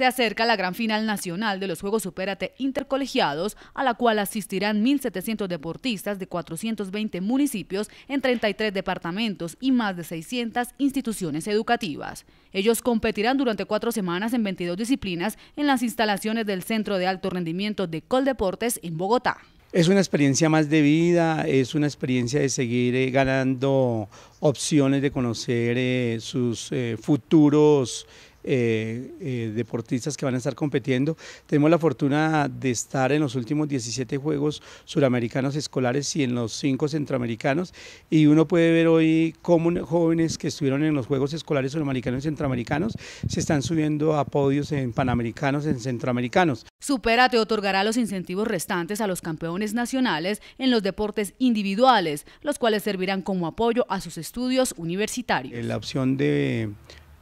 Se acerca la gran final nacional de los Juegos Supérate Intercolegiados, a la cual asistirán 1.700 deportistas de 420 municipios en 33 departamentos y más de 600 instituciones educativas. Ellos competirán durante cuatro semanas en 22 disciplinas en las instalaciones del Centro de Alto Rendimiento de Coldeportes en Bogotá. Es una experiencia más de vida, es una experiencia de seguir eh, ganando opciones de conocer eh, sus eh, futuros eh, eh, deportistas que van a estar compitiendo. Tenemos la fortuna de estar en los últimos 17 Juegos Suramericanos Escolares y en los 5 Centroamericanos. Y uno puede ver hoy cómo jóvenes que estuvieron en los Juegos Escolares Suramericanos y Centroamericanos se están subiendo a podios en Panamericanos, en Centroamericanos. Supera te otorgará los incentivos restantes a los campeones nacionales en los deportes individuales, los cuales servirán como apoyo a sus estudios universitarios. Eh, la opción de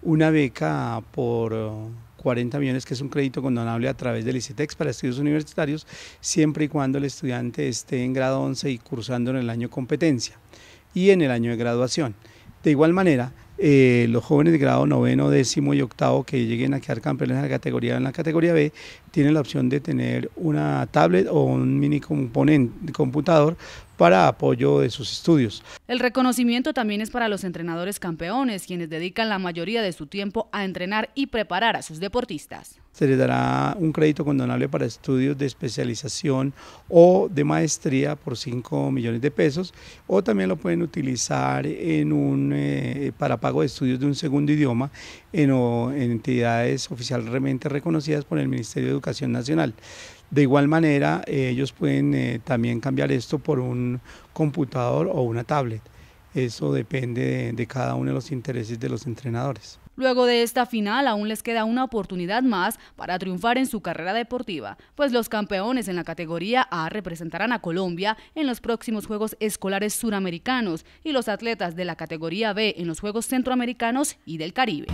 una beca por 40 eh, millones, que es un crédito condonable a través del ICETEX para estudios universitarios, siempre y cuando el estudiante esté en grado 11 y cursando en el año competencia y en el año de graduación. De igual manera, eh, los jóvenes de grado noveno, décimo y octavo que lleguen a quedar campeones en la categoría en la categoría B tienen la opción de tener una tablet o un mini componente, computador para apoyo de sus estudios. El reconocimiento también es para los entrenadores campeones, quienes dedican la mayoría de su tiempo a entrenar y preparar a sus deportistas. Se les dará un crédito condonable para estudios de especialización o de maestría por 5 millones de pesos o también lo pueden utilizar en un, eh, para pago de estudios de un segundo idioma en entidades oficialmente reconocidas por el Ministerio de Educación Nacional. De igual manera, eh, ellos pueden eh, también cambiar esto por un computador o una tablet. Eso depende de, de, cada uno de los intereses de los entrenadores. Luego de esta final aún les queda una oportunidad más para triunfar en su carrera deportiva, pues los campeones en la categoría A representarán a Colombia en los próximos Juegos Escolares Suramericanos y los atletas de la categoría B en los Juegos Centroamericanos y del Caribe.